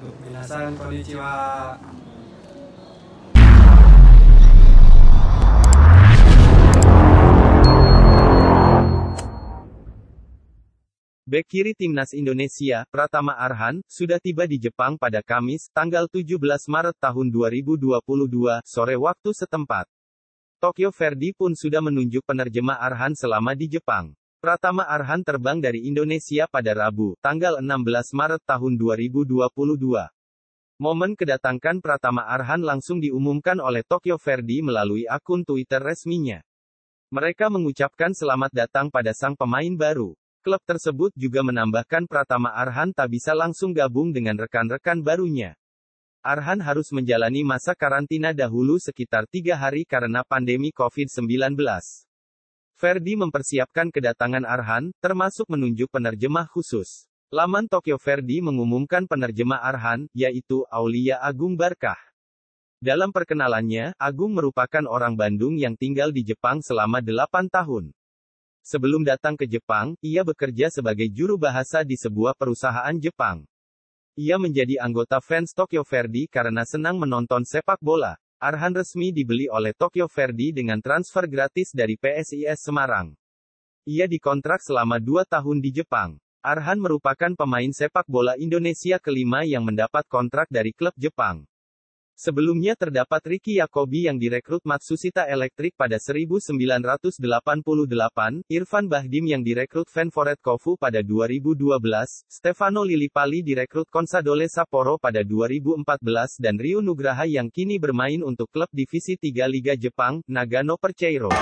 Minasan kiri timnas Indonesia, Pratama Arhan, sudah tiba di Jepang pada Kamis, tanggal 17 Maret tahun 2022, sore waktu setempat. Tokyo Verdi pun sudah menunjuk penerjemah Arhan selama di Jepang. Pratama Arhan terbang dari Indonesia pada Rabu, tanggal 16 Maret tahun 2022. Momen kedatangan Pratama Arhan langsung diumumkan oleh Tokyo Verdy melalui akun Twitter resminya. Mereka mengucapkan selamat datang pada sang pemain baru. Klub tersebut juga menambahkan Pratama Arhan tak bisa langsung gabung dengan rekan-rekan barunya. Arhan harus menjalani masa karantina dahulu sekitar tiga hari karena pandemi COVID-19. Verdi mempersiapkan kedatangan Arhan, termasuk menunjuk penerjemah khusus. Laman Tokyo Verdi mengumumkan penerjemah Arhan, yaitu Aulia Agung Barkah. Dalam perkenalannya, Agung merupakan orang Bandung yang tinggal di Jepang selama 8 tahun. Sebelum datang ke Jepang, ia bekerja sebagai juru bahasa di sebuah perusahaan Jepang. Ia menjadi anggota fans Tokyo Verdi karena senang menonton sepak bola. Arhan resmi dibeli oleh Tokyo Verdy dengan transfer gratis dari PSIS Semarang. Ia dikontrak selama dua tahun di Jepang. Arhan merupakan pemain sepak bola Indonesia kelima yang mendapat kontrak dari klub Jepang. Sebelumnya terdapat Ricky Yakobi yang direkrut Matsusita Electric pada 1988, Irfan Bahdim yang direkrut Vanforet Kofu pada 2012, Stefano Lilipali direkrut Consadole Sapporo pada 2014 dan Rio Nugraha yang kini bermain untuk klub divisi 3 Liga Jepang, Nagano Percheiro.